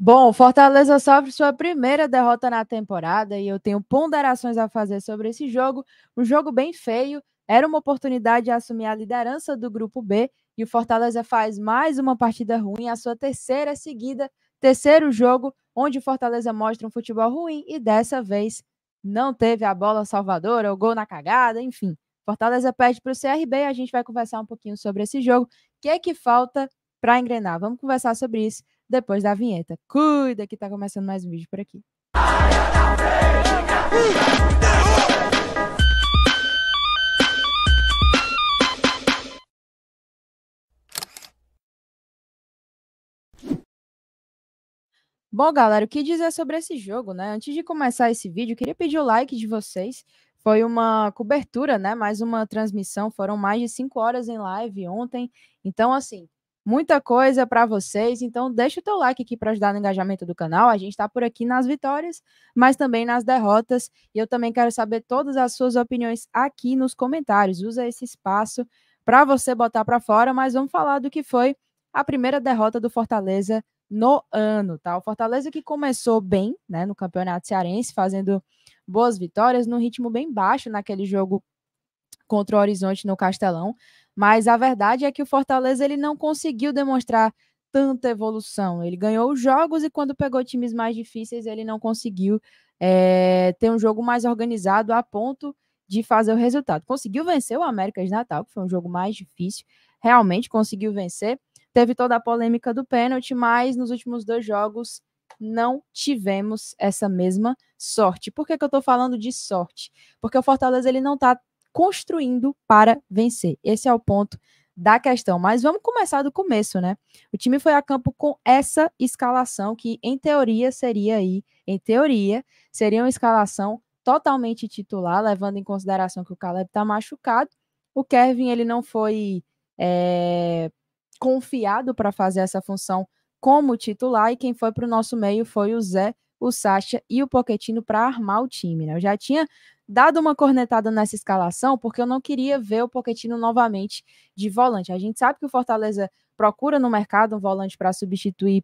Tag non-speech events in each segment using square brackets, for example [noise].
Bom, Fortaleza sofre sua primeira derrota na temporada e eu tenho ponderações a fazer sobre esse jogo. Um jogo bem feio, era uma oportunidade de assumir a liderança do grupo B e o Fortaleza faz mais uma partida ruim, a sua terceira seguida, terceiro jogo onde o Fortaleza mostra um futebol ruim e dessa vez não teve a bola salvadora, o gol na cagada, enfim. Fortaleza perde para o CRB e a gente vai conversar um pouquinho sobre esse jogo. O que é que falta para engrenar? Vamos conversar sobre isso depois da vinheta. Cuida que tá começando mais um vídeo por aqui. Bom, galera, o que dizer sobre esse jogo, né? Antes de começar esse vídeo, queria pedir o like de vocês. Foi uma cobertura, né? Mais uma transmissão, foram mais de cinco horas em live ontem. Então, assim, muita coisa para vocês. Então, deixa o teu like aqui para ajudar no engajamento do canal. A gente está por aqui nas vitórias, mas também nas derrotas. E eu também quero saber todas as suas opiniões aqui nos comentários. Usa esse espaço para você botar para fora, mas vamos falar do que foi a primeira derrota do Fortaleza no ano, tá? O Fortaleza que começou bem, né, no Campeonato Cearense, fazendo boas vitórias, num ritmo bem baixo naquele jogo contra o Horizonte no Castelão, mas a verdade é que o Fortaleza ele não conseguiu demonstrar tanta evolução. Ele ganhou os jogos e quando pegou times mais difíceis, ele não conseguiu é, ter um jogo mais organizado a ponto de fazer o resultado. Conseguiu vencer o América de Natal, que foi um jogo mais difícil, realmente conseguiu vencer. Teve toda a polêmica do pênalti, mas nos últimos dois jogos não tivemos essa mesma sorte. Por que, que eu estou falando de sorte? Porque o Fortaleza ele não está construindo para vencer. Esse é o ponto da questão. Mas vamos começar do começo, né? O time foi a campo com essa escalação que, em teoria, seria aí, em teoria, seria uma escalação totalmente titular, levando em consideração que o Caleb está machucado. O Kevin ele não foi é, confiado para fazer essa função como titular e quem foi para o nosso meio foi o Zé, o Sacha e o Poquetino para armar o time. Né? Eu já tinha dado uma cornetada nessa escalação, porque eu não queria ver o Poquetino novamente de volante. A gente sabe que o Fortaleza procura no mercado um volante para substituir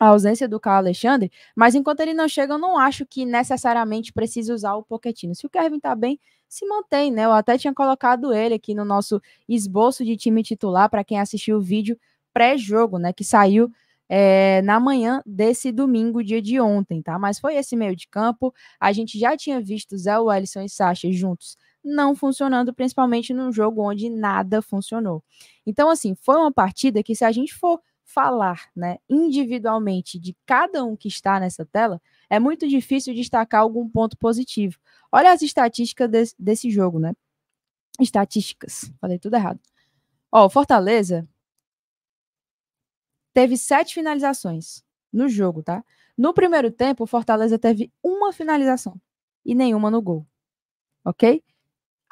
a ausência do Carlos Alexandre, mas enquanto ele não chega, eu não acho que necessariamente precise usar o Poquetino. Se o Kevin tá bem, se mantém, né? Eu até tinha colocado ele aqui no nosso esboço de time titular para quem assistiu o vídeo pré-jogo, né, que saiu é, na manhã desse domingo, dia de ontem, tá? Mas foi esse meio de campo. A gente já tinha visto Zé Wellison e Sacha juntos não funcionando, principalmente num jogo onde nada funcionou. Então, assim, foi uma partida que, se a gente for falar né, individualmente de cada um que está nessa tela, é muito difícil destacar algum ponto positivo. Olha as estatísticas desse, desse jogo, né? Estatísticas, falei tudo errado. Ó, Fortaleza teve sete finalizações no jogo, tá? No primeiro tempo, o Fortaleza teve uma finalização e nenhuma no gol, ok?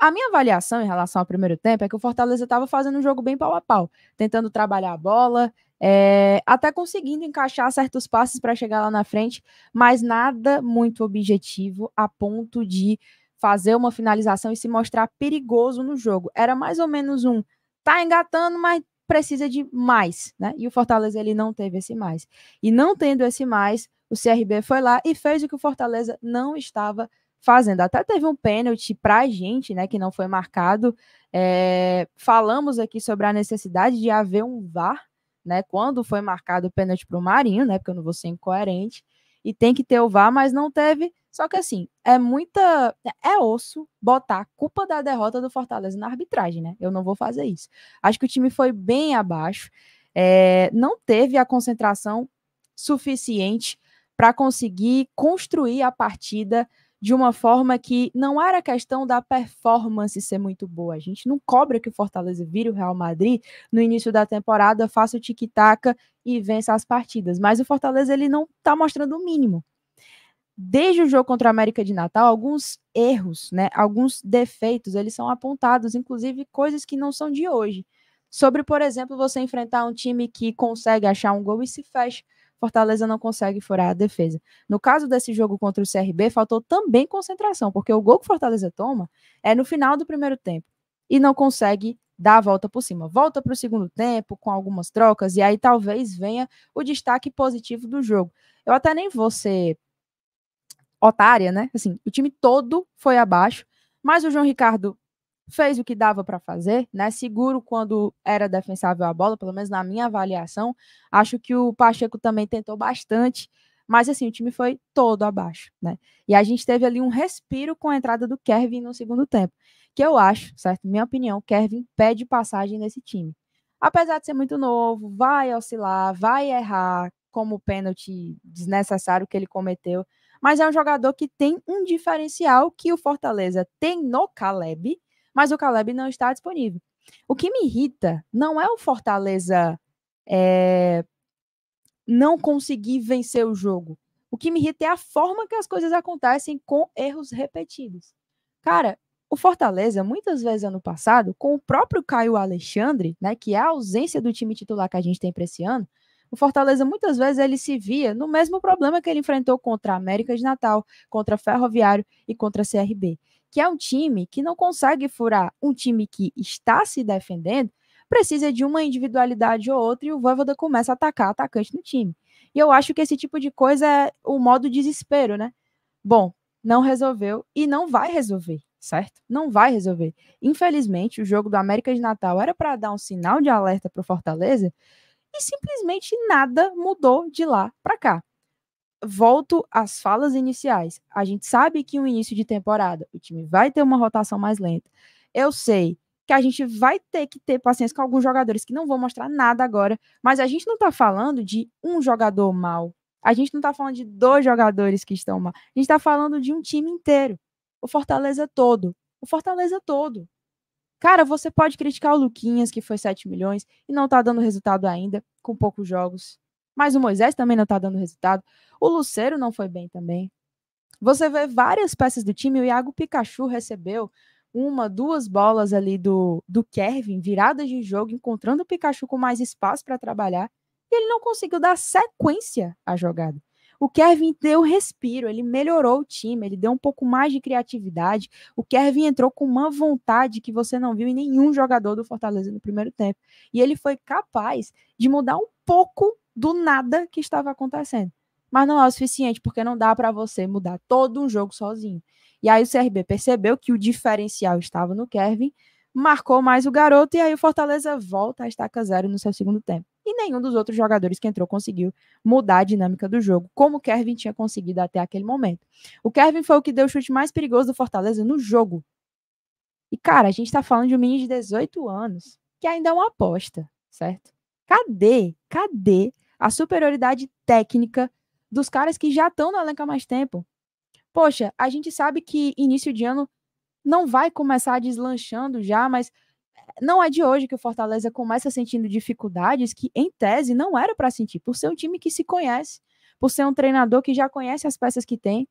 A minha avaliação em relação ao primeiro tempo é que o Fortaleza estava fazendo um jogo bem pau a pau, tentando trabalhar a bola, é, até conseguindo encaixar certos passes para chegar lá na frente, mas nada muito objetivo a ponto de fazer uma finalização e se mostrar perigoso no jogo. Era mais ou menos um tá engatando, mas precisa de mais, né? E o Fortaleza ele não teve esse mais. E não tendo esse mais, o CRB foi lá e fez o que o Fortaleza não estava fazendo. Até teve um pênalti para a gente, né, que não foi marcado. É, falamos aqui sobre a necessidade de haver um VAR, né, quando foi marcado o pênalti para o Marinho, né, porque eu não vou ser incoerente e tem que ter o VAR, mas não teve. Só que assim, é muita. É osso botar a culpa da derrota do Fortaleza na arbitragem, né? Eu não vou fazer isso. Acho que o time foi bem abaixo. É, não teve a concentração suficiente para conseguir construir a partida de uma forma que não era questão da performance ser muito boa. A gente não cobra que o Fortaleza vire o Real Madrid no início da temporada, faça o tic-tac e vença as partidas. Mas o Fortaleza ele não está mostrando o mínimo. Desde o jogo contra a América de Natal, alguns erros, né, alguns defeitos, eles são apontados, inclusive coisas que não são de hoje. Sobre, por exemplo, você enfrentar um time que consegue achar um gol e se fecha. Fortaleza não consegue furar a defesa. No caso desse jogo contra o CRB, faltou também concentração, porque o gol que Fortaleza toma é no final do primeiro tempo e não consegue dá a volta por cima. Volta para o segundo tempo com algumas trocas e aí talvez venha o destaque positivo do jogo. Eu até nem vou ser otária, né? Assim, o time todo foi abaixo, mas o João Ricardo fez o que dava para fazer, né? Seguro quando era defensável a bola, pelo menos na minha avaliação. Acho que o Pacheco também tentou bastante, mas assim, o time foi todo abaixo, né? E a gente teve ali um respiro com a entrada do Kervin no segundo tempo que eu acho, certo? Minha opinião, Kevin pede passagem nesse time. Apesar de ser muito novo, vai oscilar, vai errar, como pênalti desnecessário que ele cometeu, mas é um jogador que tem um diferencial que o Fortaleza tem no Caleb, mas o Caleb não está disponível. O que me irrita não é o Fortaleza é, não conseguir vencer o jogo. O que me irrita é a forma que as coisas acontecem com erros repetidos. Cara, o Fortaleza, muitas vezes ano passado, com o próprio Caio Alexandre, né, que é a ausência do time titular que a gente tem para esse ano, o Fortaleza muitas vezes ele se via no mesmo problema que ele enfrentou contra a América de Natal, contra Ferroviário e contra a CRB, que é um time que não consegue furar um time que está se defendendo, precisa de uma individualidade ou outra e o Voivoda começa a atacar atacante no time. E eu acho que esse tipo de coisa é o modo desespero, né? Bom, não resolveu e não vai resolver certo? Não vai resolver. Infelizmente, o jogo do América de Natal era para dar um sinal de alerta para o Fortaleza e simplesmente nada mudou de lá para cá. Volto às falas iniciais. A gente sabe que no início de temporada o time vai ter uma rotação mais lenta. Eu sei que a gente vai ter que ter paciência com alguns jogadores que não vão mostrar nada agora, mas a gente não está falando de um jogador mal. A gente não está falando de dois jogadores que estão mal. A gente está falando de um time inteiro o Fortaleza todo. O Fortaleza todo. Cara, você pode criticar o Luquinhas, que foi 7 milhões e não tá dando resultado ainda, com poucos jogos. Mas o Moisés também não tá dando resultado. O Luceiro não foi bem também. Você vê várias peças do time. O Iago Pikachu recebeu uma, duas bolas ali do, do Kervin, viradas de jogo, encontrando o Pikachu com mais espaço para trabalhar. E ele não conseguiu dar sequência à jogada. O Kevin deu respiro, ele melhorou o time, ele deu um pouco mais de criatividade. O Kevin entrou com uma vontade que você não viu em nenhum jogador do Fortaleza no primeiro tempo. E ele foi capaz de mudar um pouco do nada que estava acontecendo. Mas não é o suficiente, porque não dá para você mudar todo um jogo sozinho. E aí o CRB percebeu que o diferencial estava no Kevin, marcou mais o garoto e aí o Fortaleza volta a estaca zero no seu segundo tempo e nenhum dos outros jogadores que entrou conseguiu mudar a dinâmica do jogo, como o Kevin tinha conseguido até aquele momento. O Kevin foi o que deu o chute mais perigoso do Fortaleza no jogo. E, cara, a gente tá falando de um menino de 18 anos, que ainda é uma aposta, certo? Cadê, cadê a superioridade técnica dos caras que já estão no elenco há mais tempo? Poxa, a gente sabe que início de ano não vai começar deslanchando já, mas não é de hoje que o Fortaleza começa sentindo dificuldades que, em tese, não era para sentir, por ser um time que se conhece, por ser um treinador que já conhece as peças que tem.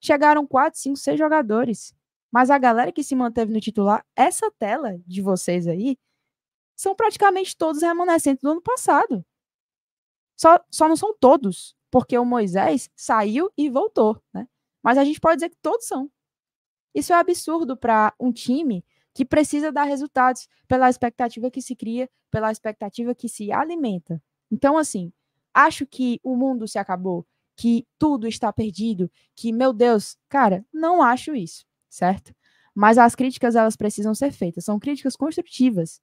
Chegaram quatro, cinco, seis jogadores. Mas a galera que se manteve no titular, essa tela de vocês aí, são praticamente todos remanescentes do ano passado. Só, só não são todos, porque o Moisés saiu e voltou, né? Mas a gente pode dizer que todos são. Isso é absurdo para um time que precisa dar resultados pela expectativa que se cria, pela expectativa que se alimenta. Então, assim, acho que o mundo se acabou, que tudo está perdido, que, meu Deus, cara, não acho isso, certo? Mas as críticas, elas precisam ser feitas, são críticas construtivas.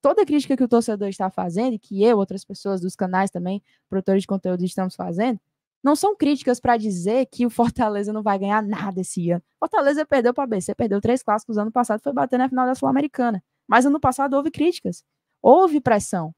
Toda crítica que o torcedor está fazendo, e que eu, outras pessoas dos canais também, produtores de conteúdo, estamos fazendo, não são críticas para dizer que o Fortaleza não vai ganhar nada esse ano. Fortaleza perdeu para o BC, perdeu três clássicos ano passado, foi bater na final da Sul-Americana. Mas ano passado houve críticas, houve pressão.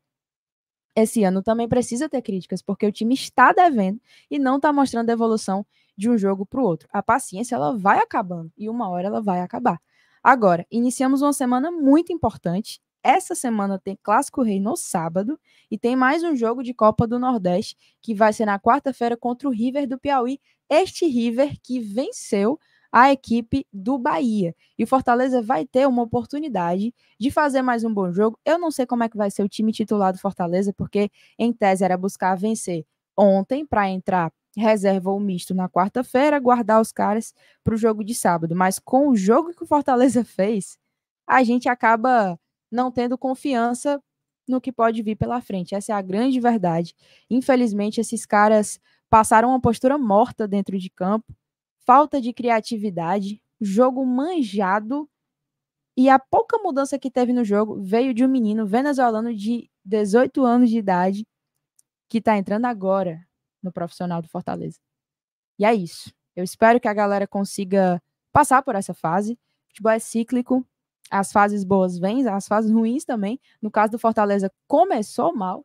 Esse ano também precisa ter críticas, porque o time está devendo e não está mostrando evolução de um jogo para o outro. A paciência ela vai acabando e uma hora ela vai acabar. Agora, iniciamos uma semana muito importante essa semana tem Clássico Rei no sábado e tem mais um jogo de Copa do Nordeste que vai ser na quarta-feira contra o River do Piauí. Este River que venceu a equipe do Bahia. E o Fortaleza vai ter uma oportunidade de fazer mais um bom jogo. Eu não sei como é que vai ser o time titular do Fortaleza, porque em tese era buscar vencer ontem para entrar reserva ou misto na quarta-feira, guardar os caras para o jogo de sábado. Mas com o jogo que o Fortaleza [laughs] fez, a gente acaba não tendo confiança no que pode vir pela frente. Essa é a grande verdade. Infelizmente, esses caras passaram uma postura morta dentro de campo, falta de criatividade, jogo manjado. E a pouca mudança que teve no jogo veio de um menino venezuelano de 18 anos de idade que está entrando agora no profissional do Fortaleza. E é isso. Eu espero que a galera consiga passar por essa fase. O futebol é cíclico, as fases boas vêm, as fases ruins também. No caso do Fortaleza, começou mal.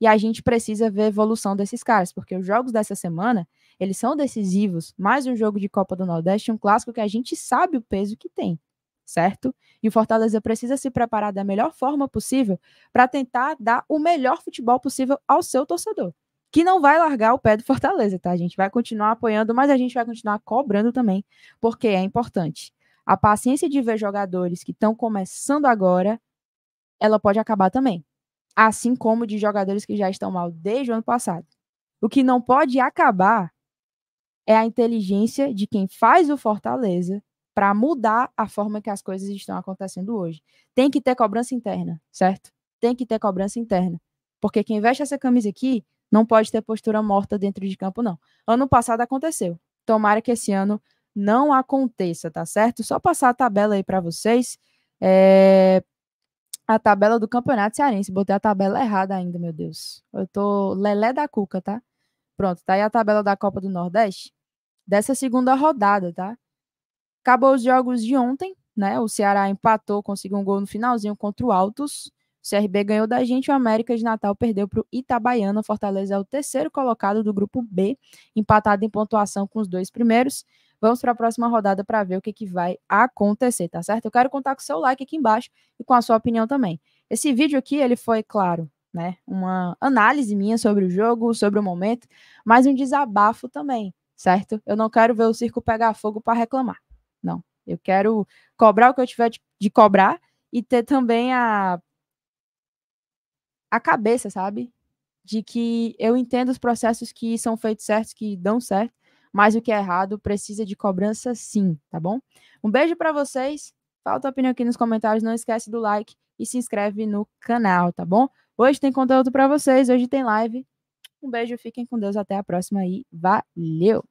E a gente precisa ver a evolução desses caras, porque os jogos dessa semana, eles são decisivos. Mais um jogo de Copa do Nordeste, um clássico que a gente sabe o peso que tem, certo? E o Fortaleza precisa se preparar da melhor forma possível para tentar dar o melhor futebol possível ao seu torcedor que não vai largar o pé do Fortaleza, tá? A gente vai continuar apoiando, mas a gente vai continuar cobrando também, porque é importante a paciência de ver jogadores que estão começando agora, ela pode acabar também. Assim como de jogadores que já estão mal desde o ano passado. O que não pode acabar é a inteligência de quem faz o Fortaleza para mudar a forma que as coisas estão acontecendo hoje. Tem que ter cobrança interna, certo? Tem que ter cobrança interna. Porque quem veste essa camisa aqui não pode ter postura morta dentro de campo, não. Ano passado aconteceu. Tomara que esse ano não aconteça, tá certo? Só passar a tabela aí para vocês. É, a tabela do Campeonato Cearense. Botei a tabela errada ainda, meu Deus. Eu tô lelé da cuca, tá? Pronto, tá aí a tabela da Copa do Nordeste. Dessa segunda rodada, tá? Acabou os jogos de ontem, né? O Ceará empatou, conseguiu um gol no finalzinho contra o Altos. O CRB ganhou da gente, o América de Natal perdeu para o Itabaiana. Fortaleza é o terceiro colocado do grupo B, empatado em pontuação com os dois primeiros. Vamos para a próxima rodada para ver o que, que vai acontecer, tá certo? Eu quero contar com o seu like aqui embaixo e com a sua opinião também. Esse vídeo aqui, ele foi, claro, né, uma análise minha sobre o jogo, sobre o momento, mas um desabafo também, certo? Eu não quero ver o circo pegar fogo para reclamar. Não. Eu quero cobrar o que eu tiver de, de cobrar e ter também a a cabeça, sabe? De que eu entendo os processos que são feitos certos, que dão certo, mas o que é errado precisa de cobrança sim, tá bom? Um beijo para vocês. Falta a opinião aqui nos comentários, não esquece do like e se inscreve no canal, tá bom? Hoje tem conteúdo para vocês, hoje tem live. Um beijo, fiquem com Deus, até a próxima e valeu!